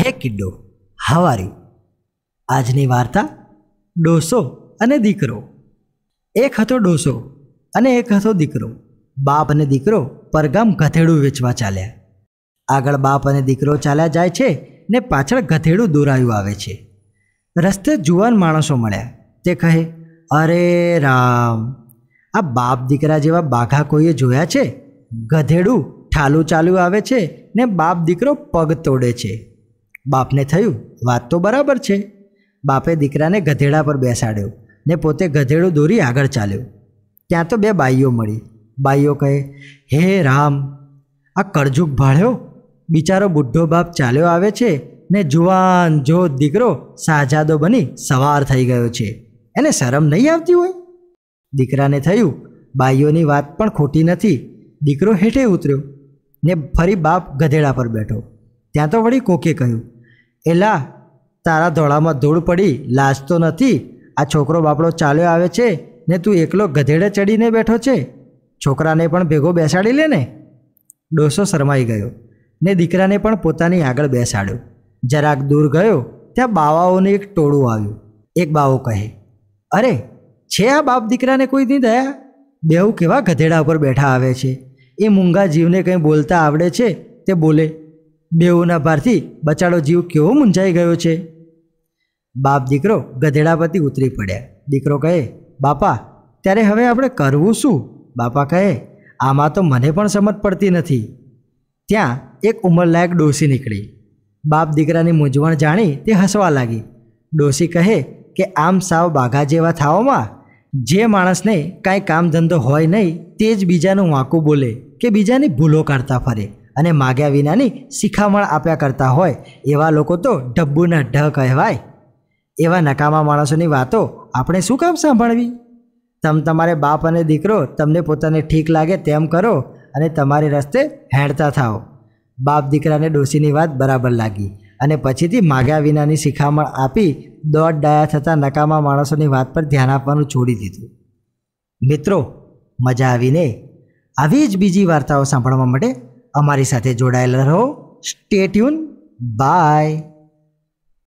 હે કિડ્ડો હવારી આજની વાર્તા ડોસો અને દીકરો એક હતો ડોસો અને એક હતો દીકરો બાપ અને દીકરો પરગામ ગધેડું વેચવા ચાલ્યા આગળ બાપ અને દીકરો ચાલ્યા જાય છે ને પાછળ ગધેડું દોરાયું આવે છે રસ્તે જુવાન માણસો મળ્યા તે કહે અરે રામ આ બાપ દીકરા જેવા બાઘા કોઈએ જોયા છે ગધેડું ઠાલું ચાલુ આવે છે ને બાપ દીકરો પગ તોડે છે બાપને થયું વાત તો બરાબર છે બાપે દીકરાને ગધેડા પર બેસાડ્યો ને પોતે ગધેડું દોરી આગળ ચાલ્યો ત્યાં તો બે બાઈઓ મળી બાઈઓ કહે હે રામ આ કળજુક ભાળ્યો બિચારો બુઢો બાપ ચાલ્યો આવે છે ને જુવાન જો દીકરો સાજાદો બની સવાર થઈ ગયો છે એને શરમ નહીં આવતી હોય દીકરાને થયું બાઈઓની વાત પણ ખોટી નથી દીકરો હેઠે ઉતર્યો ને ફરી બાપ ગધેડા પર બેઠો ત્યાં તો વળી કોકે કહ્યું એલા તારા ધોળામાં ધૂળ પડી લાશ તો નથી આ છોકરો બાપડો ચાલ્યો આવે છે ને તું એકલો ગધેડે ચડીને બેઠો છે છોકરાને પણ ભેગો બેસાડી લે ને ડોસો શરમાઈ ગયો ને દીકરાને પણ પોતાની આગળ બેસાડ્યો જરાક દૂર ગયો ત્યાં બાવાઓનું એક ટોળું આવ્યું એક બાવો કહે અરે છે આ બાપ દીકરાને કોઈ નહીં દયા બેઉ કેવા ગધેડા ઉપર બેઠા આવે છે એ મૂંગા જીવને કંઈ બોલતા આવડે છે તે બોલે બેઉના ભારથી બચાડો જીવ કેવો મૂંઝાઈ ગયો છે બાપ દીકરો ગધેડા ગધેડાપતિ ઉતરી પડ્યા દીકરો કહે બાપા ત્યારે હવે આપણે કરવું શું બાપા કહે આમાં તો મને પણ સમજ પડતી નથી ત્યાં એક ઉંમરલાયક ડોસી નીકળી બાપ દીકરાની મૂંઝવણ જાણી તે હસવા લાગી ડોસી કહે કે આમ સાવ બાઘા જેવા થાઓમાં જે માણસને કાંઈ કામ ધંધો હોય નહીં તે જ બીજાનું વાંકું બોલે કે બીજાની ભૂલો કાઢતા ફરે અને માગ્યા વિનાની શિખામણ આપ્યા કરતા હોય એવા લોકો તો ડબ્બુના ઢ કહેવાય એવા નકામા માણસોની વાતો આપણે શું કામ સાંભળવી તમ તમારે બાપ અને દીકરો તમને પોતાને ઠીક લાગે તેમ કરો અને તમારે રસ્તે હેંડતા થાઓ બાપ દીકરાને ડોસીની વાત બરાબર લાગી અને પછીથી માગ્યા વિનાની શિખામણ આપી દોડ ડાયા થતા નકામા માણસોની વાત પર ધ્યાન આપવાનું છોડી દીધું મિત્રો મજા આવીને આવી જ બીજી વાર્તાઓ સાંભળવા માટે અમારી સાથે જોડાયેલા રહો સ્ટે ટ્યુન બાય